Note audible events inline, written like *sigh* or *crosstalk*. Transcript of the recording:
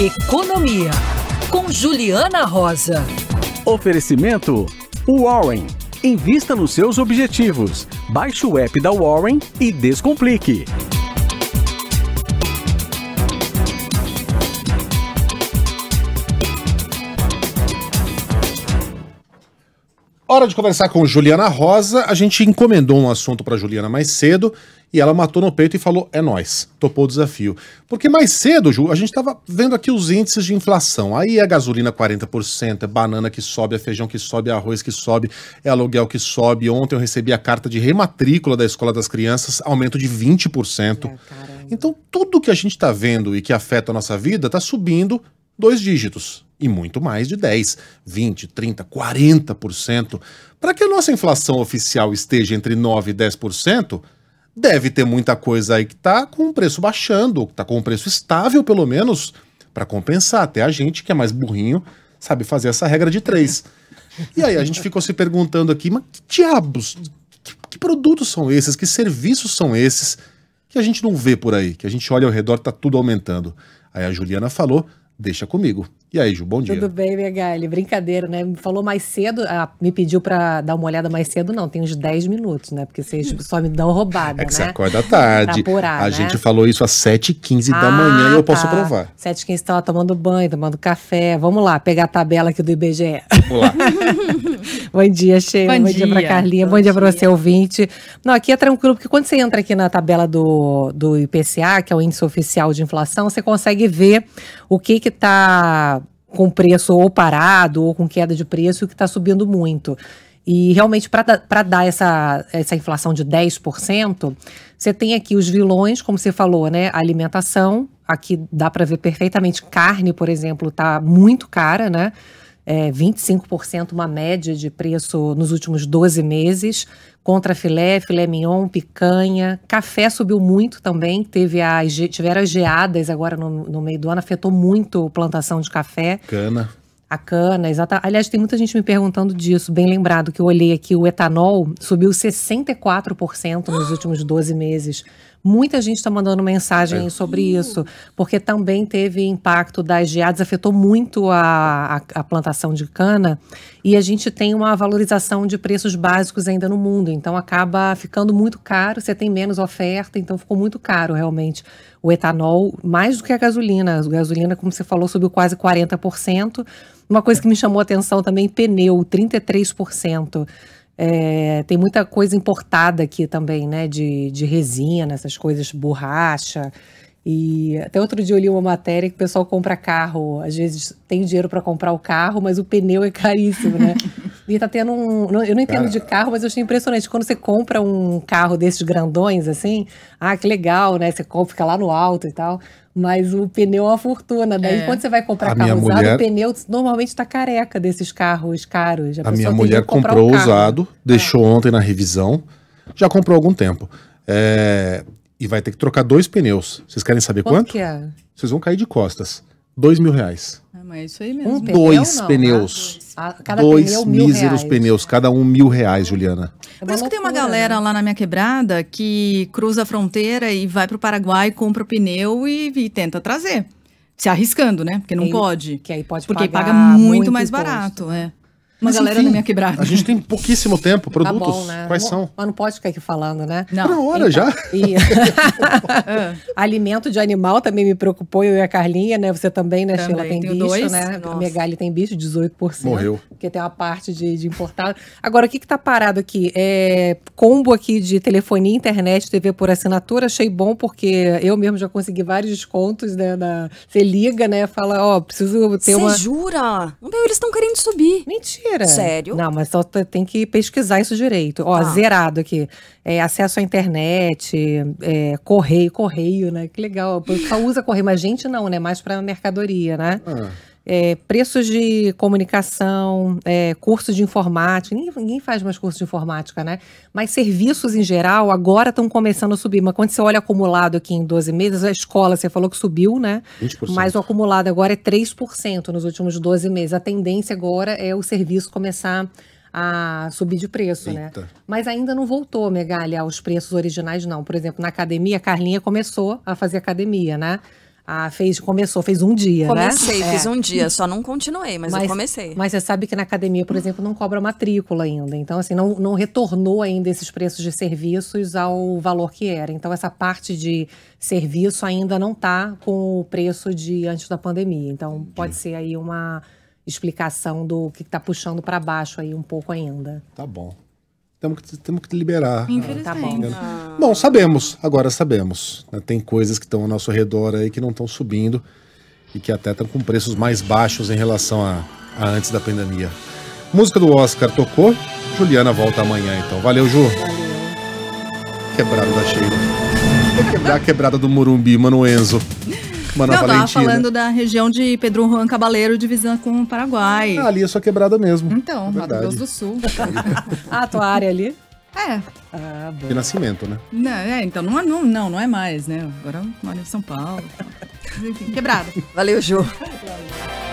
Economia, com Juliana Rosa. Oferecimento: Warren. Invista nos seus objetivos. Baixe o app da Warren e descomplique. Hora de conversar com Juliana Rosa. A gente encomendou um assunto para Juliana mais cedo e ela matou no peito e falou: "É nós, topou o desafio". Porque mais cedo, Ju, a gente estava vendo aqui os índices de inflação. Aí é gasolina 40%, é banana que sobe, é feijão que sobe, é arroz que sobe, é aluguel que sobe. Ontem eu recebi a carta de rematrícula da Escola das Crianças, aumento de 20%. É, então, tudo que a gente está vendo e que afeta a nossa vida está subindo dois dígitos e muito mais de 10, 20, 30, 40%. Para que a nossa inflação oficial esteja entre 9 e 10%, deve ter muita coisa aí que está com o preço baixando, que está com o preço estável, pelo menos, para compensar. Até a gente, que é mais burrinho, sabe fazer essa regra de três. E aí a gente ficou se perguntando aqui, mas que diabos, que, que, produtos são esses, que serviços são esses que a gente não vê por aí, que a gente olha ao redor, tá tudo aumentando. Aí a Juliana falou, deixa comigo. E aí, Ju, bom dia. Tudo bem, Megali? Brincadeira, né? Me falou mais cedo, ah, me pediu para dar uma olhada mais cedo, não, tem uns 10 minutos, né? Porque vocês só me dão roubada, É que né? você acorda *laughs* tarde. apurar, a né? gente falou isso às 7h15 da ah, manhã e eu posso tá. provar. 7 15 estava tomando banho, tomando café. Vamos lá, pegar a tabela aqui do IBGE. Vamos lá. *laughs* Bom dia, Sheila. Bom Bom, dia, dia. para Carlinha. Bom, Bom dia, para você, ouvinte. Não, aqui é tranquilo, porque quando você entra aqui na tabela do, do IPCA, que é o Índice Oficial de Inflação, você consegue ver o que está com preço ou parado ou com queda de preço que está subindo muito. E realmente, para dar essa, essa inflação de 10%, você tem aqui os vilões, como você falou, né? A alimentação, aqui dá para ver perfeitamente. Carne, por exemplo, está muito cara, né? é, 25%, uma média de preço nos últimos 12 meses, contra filé, filé mignon, picanha. Café subiu muito também, teve as, tiveram as geadas agora no, no meio do ano, afetou muito a plantação de café. Cana. A cana, exata. Aliás, tem muita gente me perguntando disso. Bem lembrado que eu olhei aqui, o etanol subiu 64% nos últimos 12 meses. Muita gente está mandando mensagem é. sobre isso, porque também teve impacto das geadas, afetou muito a, a, a, plantação de cana e a gente tem uma valorização de preços básicos ainda no mundo, então acaba ficando muito caro, você tem menos oferta, então ficou muito caro realmente o etanol, mais do que a gasolina. A gasolina, como você falou, subiu quase 40%. Uma coisa que me chamou a atenção também, pneu, 33%. É, tem muita coisa importada aqui também, né? De, de resina, essas coisas, borracha. E até outro dia eu li uma matéria que o pessoal compra carro, às vezes tem dinheiro para comprar o carro, mas o pneu é caríssimo, né? *laughs* E tá tendo um. Eu não entendo Cara. de carro, mas eu achei impressionante. Quando você compra um carro desses grandões, assim, ah, que legal, né? Você compra, fica lá no alto e tal. Mas o pneu é uma fortuna. Daí, né? é. quando você vai comprar a carro usado, mulher... o pneu normalmente está careca desses carros caros. A, a minha mulher comprou um usado, é. deixou é. ontem na revisão, já comprou há algum tempo. É... E vai ter que trocar dois pneus. Vocês querem saber quanto? quanto? Que é? Vocês vão cair de costas dois mil reais. Ah, é, mas isso aí mesmo. Um, dois não, pneus. Dois, cada dois pneu, míseros reais. pneus, cada um mil reais, Juliana. É que tem uma galera né? lá na minha quebrada que cruza a fronteira e vai para o Paraguai, compra o pneu e, e, tenta trazer. Se arriscando, né? Porque não e, pode. Que aí pode Porque paga muito, muito mais imposto. barato, é uma Mas, galera enfim, na minha quebrada. A gente tem pouquíssimo tempo, produtos. Tá bom, né? Quais são? Mas não pode ficar aqui falando, né? Não. Na hora então, já. E... *laughs* *laughs* Alimento de animal também me preocupou, eu e a Carlinha, né? Você também, né, também. Sheila? Tem Tenho bicho, dois. né? Nossa. A Megali tem bicho, 18%. Morreu. Porque tem uma parte de, de importado. Agora, o que que tá parado aqui? É combo aqui de telefonia, internet, TV por assinatura. Achei bom porque eu mesmo já consegui vários descontos, né? Na... Você liga, né? Fala, ó, oh, preciso ter Cê uma... Você jura? Não, eles estão querendo subir. Mentira. Mentira. Sério. Não, mas só tem que pesquisar isso direito. Ó, ah. zerado aqui. É, acesso à internet, é, correio, correio, né? Que legal. O pessoal usa correio, mas gente não, né? Mais para mercadoria, né? Ah é, preços de comunicação, é, cursos de informática, ninguém, ninguém, faz mais cursos de informática, né? Mas serviços em geral agora estão começando a subir. Mas quando você olha acumulado aqui em 12 meses, a escola, você falou que subiu, né? 20%. Mas o acumulado agora é 3% nos últimos 12 meses. A tendência agora é o serviço começar a subir de preço, né? Eita. né? Mas ainda não voltou, megalha, aos preços originais, não. Por exemplo, na academia, a Carlinha começou a fazer academia, né? Ah, fez, começou, fez um dia, comecei, né? Comecei, é. fiz é. um dia, só não continuei, mas, mas, eu comecei. Mas você sabe que na academia, por exemplo, não cobra matrícula ainda. Então, assim, não, não retornou ainda esses preços de serviços ao valor que era. Então, essa parte de serviço ainda não está com o preço de antes da pandemia. Então, pode ser aí uma explicação do que está puxando para baixo aí um pouco ainda. Tá bom temos que, temos que liberar. Infelizmente. Ah, tá bom. Ah. bom, sabemos, agora sabemos. Né? Tem coisas que estão ao nosso redor aí que não estão subindo e que até estão com preços mais baixos em relação a, a antes da pandemia. Música do Oscar tocou. Juliana volta amanhã, então. Valeu, Ju. Valeu. Quebrada da Sheila. Vou quebrar a quebrada do Murumbi mano Enzo. Mano Não, Valentina. tava falando da região de Pedro Juan Cabaleiro, divisão com o Paraguai. Ah, ali é só quebrada mesmo. Então, é Mato Grosso do Sul. *laughs* a tua área ali? É. Ah, bom. De nascimento, né? Não, é, então não, não, não, não é mais, né? Agora moro em São Paulo. Enfim, quebrada. Valeu, Ju. *laughs*